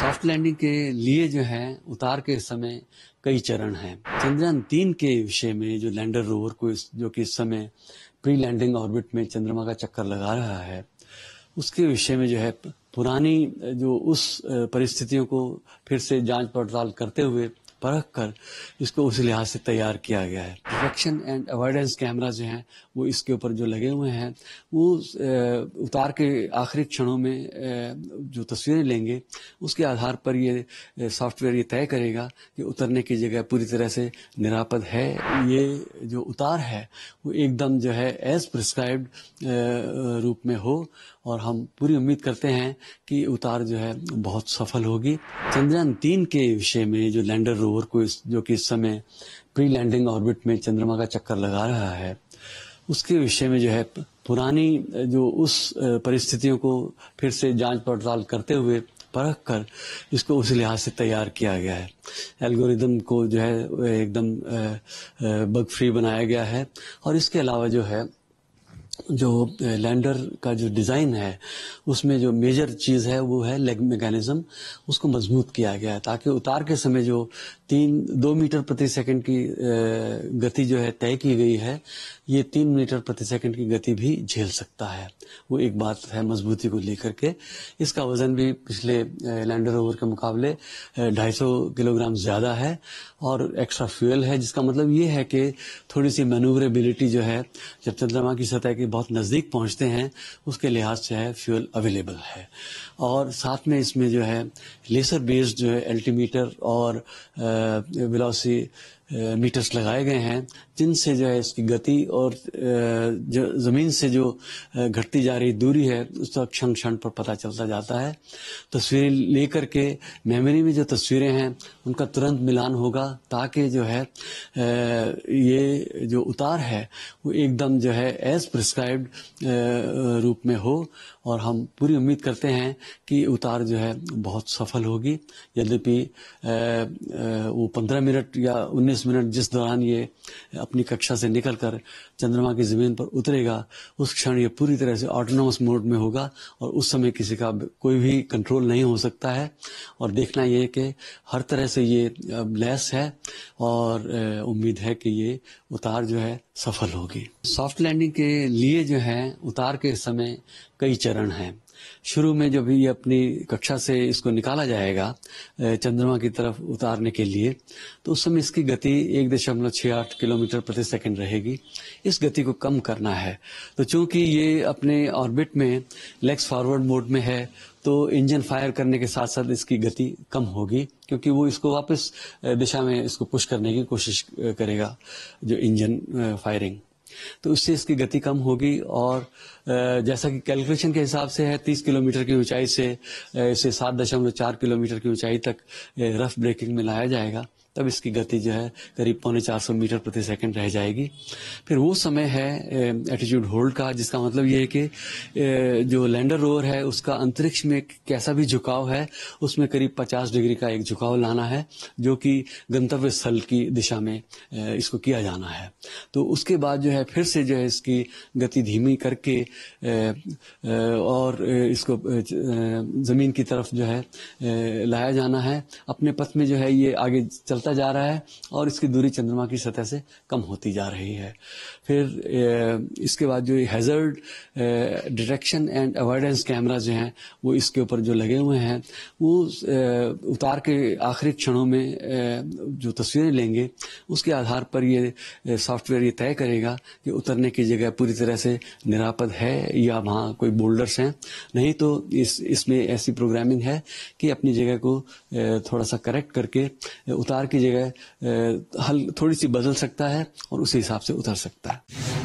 soft landing के लिए जो है उतार के समय कई चरण हैं चंद्रयान तीन के विषय में जो लैंडर रोवर को इस, जो कि इस समय प्री लैंडिंग ऑर्बिट में चंद्रमा का चक्कर लगा रहा है उसके विषय में जो है पुरानी जो उस परिस्थितियों को फिर से जांच पड़ताल करते हुए परख कर इसको उस लिहाज से तैयार किया गया है डिटेक्शन एंड अवॉयडेंस कैमरा जो हैं वो इसके ऊपर जो लगे हुए हैं वो उतार के आखिरी क्षणों में जो तस्वीरें लेंगे उसके आधार पर ये सॉफ्टवेयर ये तय करेगा कि उतरने की जगह पूरी तरह से निरापद है ये जो उतार है वो एकदम जो है एज प्रिस्क्राइब रूप में हो और हम पूरी उम्मीद करते हैं कि उतार जो है बहुत सफल होगी चंद्रयान तीन के विषय में जो लैंडर रोवर को इस जो कि इस समय प्री लैंडिंग ऑर्बिट में चंद्रमा का चक्कर लगा रहा है उसके विषय में जो है पुरानी जो उस परिस्थितियों को फिर से जांच पड़ताल करते हुए परख कर इसको उस लिहाज से तैयार किया गया है एल्गोरिदम को जो है एकदम बग फ्री बनाया गया है और इसके अलावा जो है जो लैंडर का जो डिज़ाइन है उसमें जो मेजर चीज़ है वो है लेग मैकेनिज्म उसको मजबूत किया गया है ताकि उतार के समय जो तीन दो मीटर प्रति सेकंड की गति जो है तय की गई है ये तीन मीटर प्रति सेकंड की गति भी झेल सकता है वो एक बात है मजबूती को लेकर के इसका वज़न भी पिछले लैंडर ओवर के मुकाबले ढाई किलोग्राम ज़्यादा है और एक्स्ट्रा फ्यूल है जिसका मतलब ये है कि थोड़ी सी मैनूवरेबिलिटी जो है जब चंद्रमा की सतह की के बहुत नज़दीक पहुंचते हैं उसके लिहाज से है फ्यूल अवेलेबल है और साथ में इसमें जो है लेसर बेस्ड जो है अल्टीमीटर और वेलोसिटी मीटर्स लगाए गए हैं जिनसे जो है इसकी गति और जो ज़मीन से जो घटती जा रही दूरी है उसका क्षण क्षण पर पता चलता जाता है तस्वीरें लेकर के मेमोरी में जो तस्वीरें हैं उनका तुरंत मिलान होगा ताकि जो है ये जो उतार है वो एकदम जो है एज प्रिस्क्राइब रूप में हो और हम पूरी उम्मीद करते हैं कि उतार जो है बहुत सफल होगी यद्यपि वो पंद्रह मिनट या उन्नीस 45 मिनट जिस दौरान ये अपनी कक्षा से निकलकर चंद्रमा की जमीन पर उतरेगा उस क्षण ये पूरी तरह से ऑटोनोमस मोड में होगा और उस समय किसी का कोई भी कंट्रोल नहीं हो सकता है और देखना ये कि हर तरह से ये लेस है और उम्मीद है कि ये उतार जो है सफल होगी सॉफ्ट लैंडिंग के लिए जो है उतार के समय कई चरण हैं शुरू में जब ये अपनी कक्षा से इसको निकाला जाएगा चंद्रमा की तरफ उतारने के लिए तो उस समय इसकी गति एक दशमलव छः आठ किलोमीटर प्रति सेकंड रहेगी इस गति को कम करना है तो चूंकि ये अपने ऑर्बिट में लेग्स फॉरवर्ड मोड में है तो इंजन फायर करने के साथ साथ इसकी गति कम होगी क्योंकि वो इसको वापस दिशा में इसको पुश करने की कोशिश करेगा जो इंजन फायरिंग तो उससे इसकी गति कम होगी और जैसा कि कैलकुलेशन के हिसाब से है 30 किलोमीटर की ऊंचाई से इसे सात दशमलव चार किलोमीटर की ऊंचाई तक रफ ब्रेकिंग में लाया जाएगा तब इसकी गति जो है करीब पौने चार सौ मीटर प्रति सेकंड रह जाएगी फिर वो समय है एटीट्यूड होल्ड का जिसका मतलब ये है कि जो लैंडर रोवर है उसका अंतरिक्ष में कैसा भी झुकाव है उसमें करीब पचास डिग्री का एक झुकाव लाना है जो कि गंतव्य स्थल की दिशा में इसको किया जाना है तो उसके बाद जो है फिर से जो है इसकी गति धीमी करके और इसको ज़मीन की तरफ जो है लाया जाना है अपने पथ में जो है ये आगे चलता बदलता जा रहा है और इसकी दूरी चंद्रमा की सतह से कम होती जा रही है फिर इसके बाद जो hazard detection and avoidance camera जो हैं वो इसके ऊपर जो लगे हुए हैं वो उतार के आखिरी क्षणों में जो तस्वीरें लेंगे उसके आधार पर ये सॉफ्टवेयर ये तय करेगा कि उतरने की जगह पूरी तरह से निरापद है या वहाँ कोई बोल्डर्स हैं नहीं तो इस इसमें ऐसी प्रोग्रामिंग है कि अपनी जगह को थोड़ा सा करेक्ट करके उतार के की जगह हल थोड़ी सी बदल सकता है और उसी हिसाब से उतर सकता है